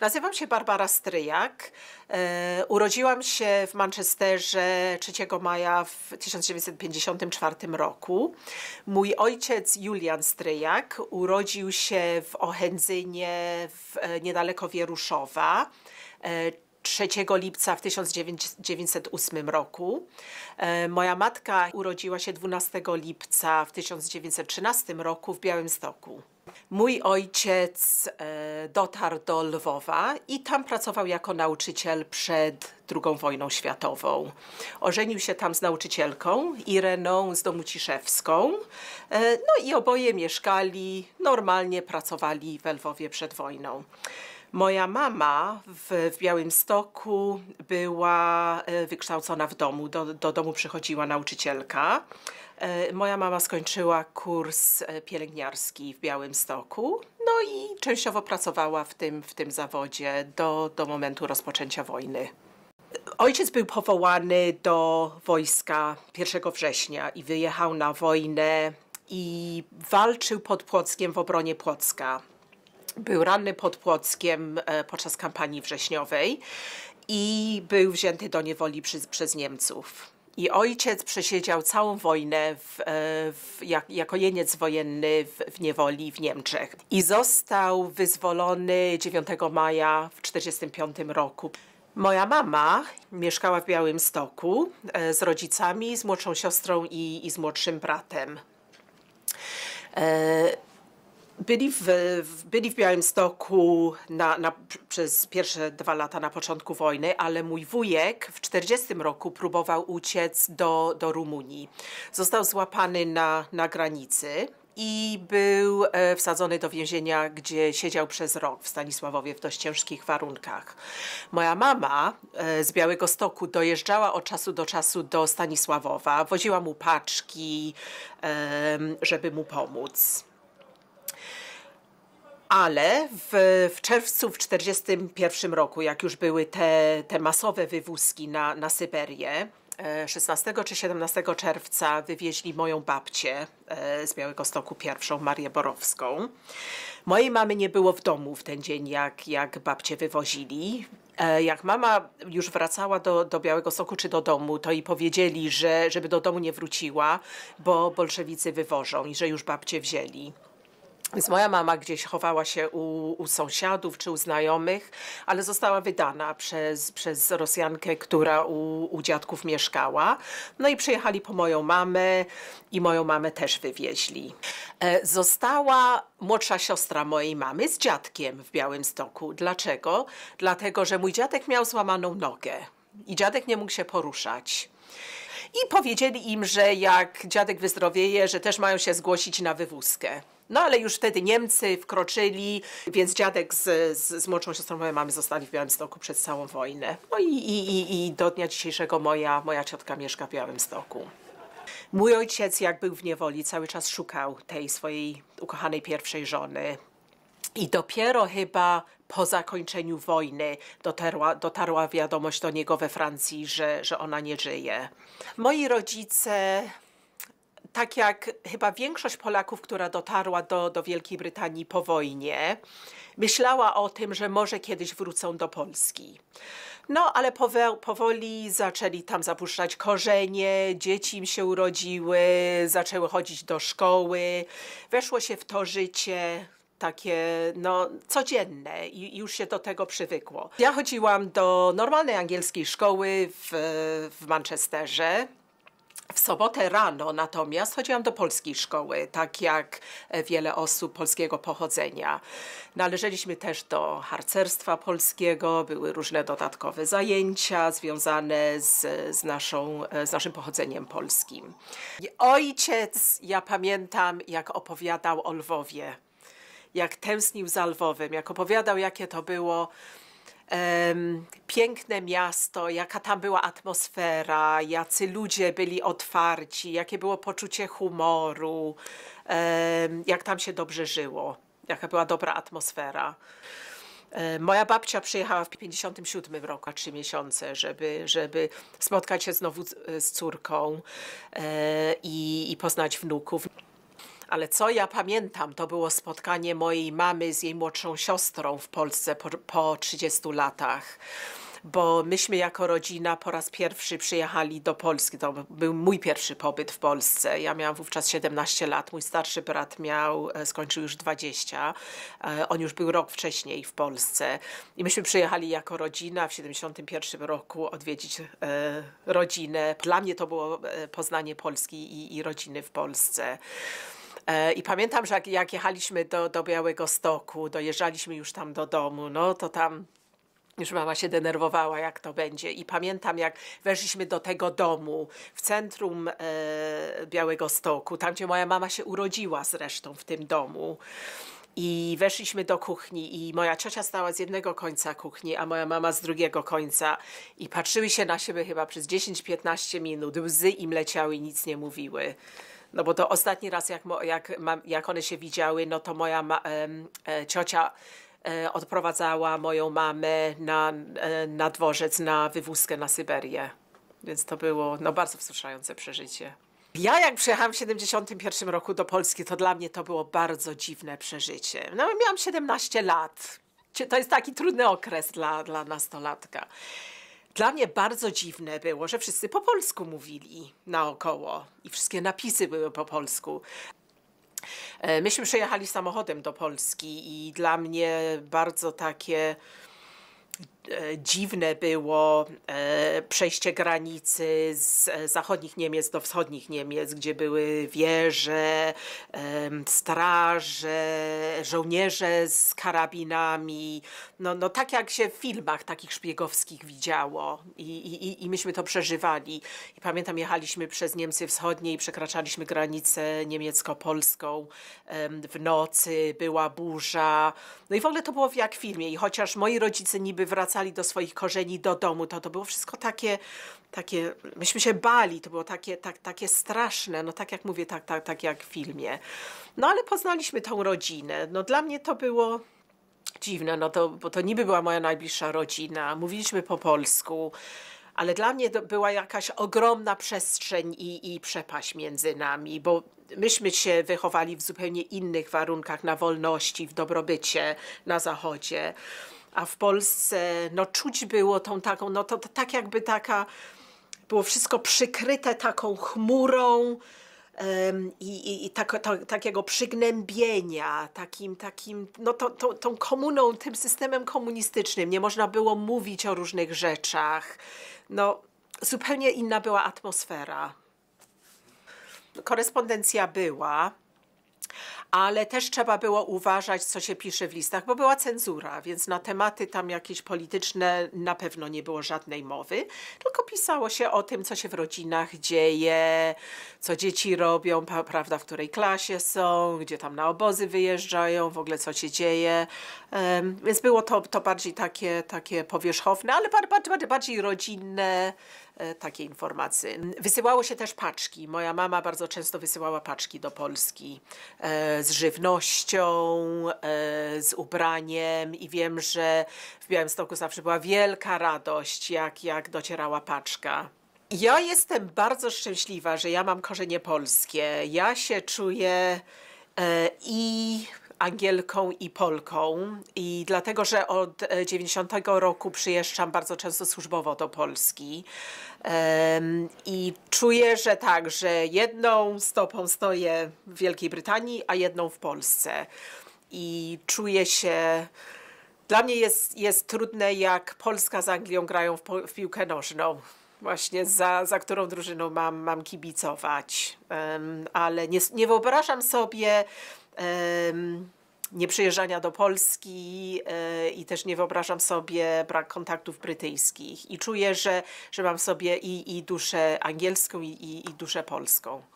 Nazywam się Barbara Stryjak. E, urodziłam się w Manchesterze 3 maja w 1954 roku. Mój ojciec Julian Stryjak urodził się w Ochędzynie w, e, niedaleko Wieruszowa. 3 e, lipca w 1908 roku. Moja matka urodziła się 12 lipca w 1913 roku w Białymstoku. Mój ojciec e, dotarł do Lwowa i tam pracował jako nauczyciel przed II wojną światową. Ożenił się tam z nauczycielką Ireną z domu Ciszewską. E, no i oboje mieszkali, normalnie pracowali w Lwowie przed wojną. Moja mama w, w Białymstoku była e, wykształcona w domu, do, do domu przychodziła nauczycielka. E, moja mama skończyła kurs e, pielęgniarski w Białymstoku, no i częściowo pracowała w tym, w tym zawodzie do, do momentu rozpoczęcia wojny. Ojciec był powołany do wojska 1 września i wyjechał na wojnę i walczył pod Płockiem w obronie Płocka był ranny pod Płockiem e, podczas kampanii wrześniowej i był wzięty do niewoli przez, przez Niemców. I ojciec przesiedział całą wojnę w, e, w, jak, jako jeniec wojenny w, w, niewoli w Niemczech. I został wyzwolony 9 maja w 1945 roku. Moja mama mieszkała w Białym Stoku e, z rodzicami, z młodszą siostrą i, i z młodszym bratem byli w, byli w Białymstoku na, na, przez pierwsze dwa lata na początku wojny, ale mój wujek w 40 roku próbował uciec do, do Rumunii. Został złapany na, na granicy i był e, wsadzony do więzienia, gdzie siedział przez rok w Stanisławowie w dość ciężkich warunkach. Moja mama e, z Białego Stoku dojeżdżała od czasu do czasu do Stanisławowa, woziła mu paczki, żeby mu pomóc. Ale w, w czerwcu w 1941 roku, jak już były te, te masowe wywózki na, na Syberię, 16 e, czy 17 czerwca wywieźli moją babcię e, z Białego Stoku pierwszą, Marię Borowską. Mojej mamy nie było w domu w ten dzień, jak, jak babcię wywozili. E, jak mama już wracała do, do Białego Stoku czy do domu, to jej powiedzieli, że żeby do domu nie wróciła, bo bolszewicy wywożą i że już babcię wzięli. Więc moja mama gdzieś chowała się u, u, sąsiadów czy u znajomych, ale została wydana przez, przez Rosjankę, która u, u, dziadków mieszkała. No i przyjechali po moją mamę i moją mamę też wywieźli. E, została młodsza siostra mojej mamy z dziadkiem w Białymstoku. Dlaczego? Dlatego, że mój dziadek miał złamaną nogę i dziadek nie mógł się poruszać i powiedzieli im, że jak dziadek wyzdrowieje, że też mają się zgłosić na wywózkę. No ale już wtedy Niemcy wkroczyli, więc dziadek z, z, z młodszą siostrą mojej mamy zostali w Białymstoku przez całą wojnę. No i, i, i, i do dnia dzisiejszego moja, moja ciotka mieszka w Białymstoku. Mój ojciec, jak był w niewoli, cały czas szukał tej swojej ukochanej pierwszej żony. I dopiero chyba po zakończeniu wojny dotarła, dotarła wiadomość do niego we Francji, że, że ona nie żyje. Moi rodzice tak jak chyba większość Polaków, która dotarła do, do Wielkiej Brytanii po wojnie, myślała o tym, że może kiedyś wrócą do Polski. No, ale powoli zaczęli tam zapuszczać korzenie, dzieci im się urodziły, zaczęły chodzić do szkoły, weszło się w to życie, takie no, codzienne i już się do tego przywykło. Ja chodziłam do normalnej angielskiej szkoły w, w Manchesterze, w sobotę rano natomiast chodziłam do polskiej szkoły, tak jak wiele osób polskiego pochodzenia. Należeliśmy też do harcerstwa polskiego, były różne dodatkowe zajęcia związane z, z, naszą, z naszym pochodzeniem polskim. I ojciec, ja pamiętam, jak opowiadał o Lwowie jak tęsknił za Lwowem, jak opowiadał, jakie to było piękne miasto, jaka tam była atmosfera, jacy ludzie byli otwarci, jakie było poczucie humoru, jak tam się dobrze żyło, jaka była dobra atmosfera. E, moja babcia przyjechała w 57 roku, a trzy miesiące, żeby, żeby spotkać się znowu z, córką e, i, i poznać wnuków. Ale co ja pamiętam, to było spotkanie mojej mamy z jej młodszą siostrą w Polsce po, po 30 latach bo myśmy jako rodzina po raz pierwszy przyjechali do Polski. To był mój pierwszy pobyt w Polsce. Ja miałam wówczas 17 lat, mój starszy brat miał, e, skończył już 20. E, on już był rok wcześniej w Polsce. I myśmy przyjechali jako rodzina w 71 roku odwiedzić e, rodzinę. Dla mnie to było poznanie Polski i, i rodziny w Polsce. E, I pamiętam, że jak, jechaliśmy do, do Białego Stoku, dojeżdżaliśmy już tam do domu, no to tam już mama się denerwowała, jak to będzie. I pamiętam, jak weszliśmy do tego domu w centrum e, Białego Stoku, tam gdzie moja mama się urodziła zresztą w tym domu. I weszliśmy do kuchni i moja ciocia stała z jednego końca kuchni, a moja mama z drugiego końca. I patrzyły się na siebie chyba przez 10-15 minut, łzy im leciały i nic nie mówiły. No bo to ostatni raz, jak, jak, jak one się widziały, no to moja ma, e, ciocia e, odprowadzała moją mamę na, e, na dworzec, na wywózkę na Syberię. Więc to było no, bardzo wzruszające przeżycie. Ja jak przyjechałam w 71 roku do Polski, to dla mnie to było bardzo dziwne przeżycie. No miałam 17 lat. To jest taki trudny okres dla, dla nastolatka. Dla mnie bardzo dziwne było, że wszyscy po polsku mówili naokoło i wszystkie napisy były po polsku. E, myśmy przejechali samochodem do Polski i dla mnie bardzo takie E, dziwne było e, przejście granicy z e, zachodnich Niemiec do wschodnich Niemiec, gdzie były wieże, straże, żołnierze z karabinami. No, no tak jak się w filmach takich szpiegowskich widziało I, i, i myśmy to przeżywali. I pamiętam, jechaliśmy przez Niemcy Wschodnie i przekraczaliśmy granicę niemiecko-polską w nocy, była burza. No i w ogóle to było jak w filmie. I chociaż moi rodzice niby wracali wracali do swoich korzeni, do domu. To, to było wszystko takie, takie, myśmy się bali, to było takie, tak, takie straszne, no tak jak mówię, tak, tak, tak jak w filmie. No ale poznaliśmy tą rodzinę. No dla mnie to było dziwne, no to, bo to niby była moja najbliższa rodzina, mówiliśmy po polsku, ale dla mnie była jakaś ogromna przestrzeń i, i przepaść między nami, bo myśmy się wychowali w zupełnie innych warunkach, na wolności, w dobrobycie, na zachodzie a w Polsce no, czuć było tą taką, no to, to tak jakby taka, było wszystko przykryte taką chmurą um, i, i, i tak, to, takiego przygnębienia, takim, takim no to, to, tą komuną, tym systemem komunistycznym. Nie można było mówić o różnych rzeczach. No, zupełnie inna była atmosfera. Korespondencja była, ale też trzeba było uważać, co się pisze w listach, bo była cenzura, więc na tematy tam jakieś polityczne na pewno nie było żadnej mowy, tylko pisało się o tym, co się w rodzinach dzieje, co dzieci robią, prawda, w której klasie są, gdzie tam na obozy wyjeżdżają, w ogóle co się dzieje. Um, więc było to, to bardziej takie, takie powierzchowne, ale bardziej, bardziej rodzinne, E, takie informacje. Wysyłało się też paczki. Moja mama bardzo często wysyłała paczki do Polski e, z żywnością, e, z ubraniem i wiem, że w Białymstoku zawsze była wielka radość, jak, jak docierała paczka. Ja jestem bardzo szczęśliwa, że ja mam korzenie polskie. Ja się czuję i Angielką i Polką i dlatego, że od 90 e, roku przyjeżdżam bardzo często służbowo do Polski i czuję, że tak, że jedną stopą stoję w Wielkiej Brytanii, a jedną w Polsce i czuję się... Dla mnie jest, jest trudne, jak Polska z Anglią grają w, w piłkę nożną właśnie za, za którą drużyną mam, mam kibicować. Um, ale nie, nie wyobrażam sobie nieprzyjeżdżania do Polski e, i też nie wyobrażam sobie brak kontaktów brytyjskich i czuję, że, że mam sobie i, i duszę angielską i, i, i duszę polską.